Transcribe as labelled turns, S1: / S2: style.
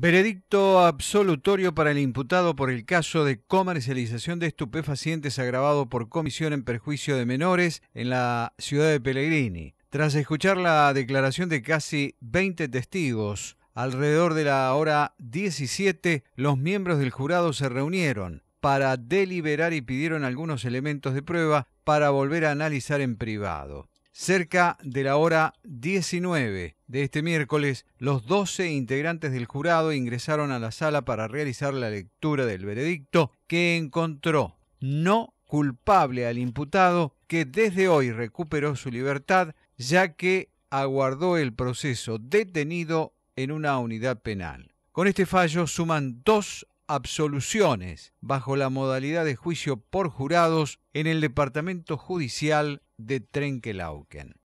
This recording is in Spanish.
S1: Veredicto absolutorio para el imputado por el caso de comercialización de estupefacientes agravado por comisión en perjuicio de menores en la ciudad de Pellegrini. Tras escuchar la declaración de casi 20 testigos, alrededor de la hora 17, los miembros del jurado se reunieron para deliberar y pidieron algunos elementos de prueba para volver a analizar en privado. Cerca de la hora 19 de este miércoles, los 12 integrantes del jurado ingresaron a la sala para realizar la lectura del veredicto que encontró no culpable al imputado que desde hoy recuperó su libertad ya que aguardó el proceso detenido en una unidad penal. Con este fallo suman dos absoluciones bajo la modalidad de juicio por jurados en el Departamento Judicial de Trenkelauken.